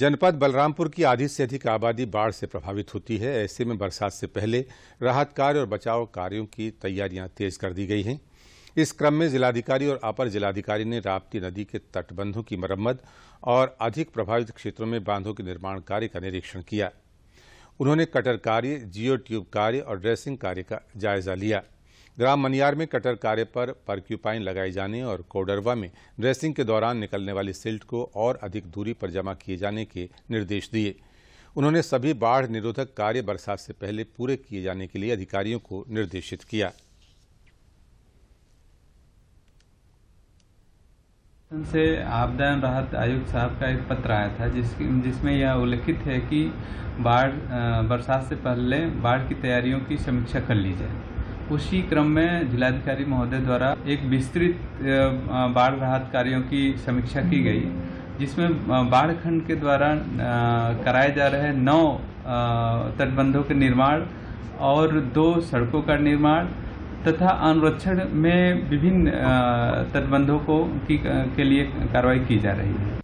जनपद बलरामपुर की आधी से अधिक आबादी बाढ़ से प्रभावित होती है ऐसे में बरसात से पहले राहत कार्य और बचाव कार्यों की तैयारियां तेज कर दी गई हैं इस क्रम में जिलाधिकारी और अपर जिलाधिकारी ने राप्ती नदी के तटबंधों की मरम्मत और अधिक प्रभावित क्षेत्रों में बांधों के निर्माण कार्य का निरीक्षण किया उन्होंने कटर कार्य जियो ट्यूब कार्य और ड्रेसिंग कार्य का जायजा लिया ग्राम मनियार में कटर कार्य पर परक्यूपाइन लगाए जाने और कोडरवा में ड्रेसिंग के दौरान निकलने वाली सिल्ट को और अधिक दूरी पर जमा किए जाने के निर्देश दिए उन्होंने सभी बाढ़ निरोधक कार्य बरसात से पहले पूरे किए जाने के लिए अधिकारियों को निर्देशित किया से आपदा एवं राहत आयुक्त साहब का एक पत्र आया था जिस जिसमें यह उल्लिखित है कि बाढ़ बरसात से पहले बाढ़ की तैयारियों की समीक्षा कर ली जाए उसी क्रम में जिलाधिकारी महोदय द्वारा एक विस्तृत बाढ़ राहत कार्यों की समीक्षा की गई जिसमें बाढ़ खंड के द्वारा कराए जा रहे नौ तटबंधों के निर्माण और दो सड़कों का निर्माण तथा अनुरक्षण में विभिन्न तटबंधों को की के लिए कार्रवाई की जा रही है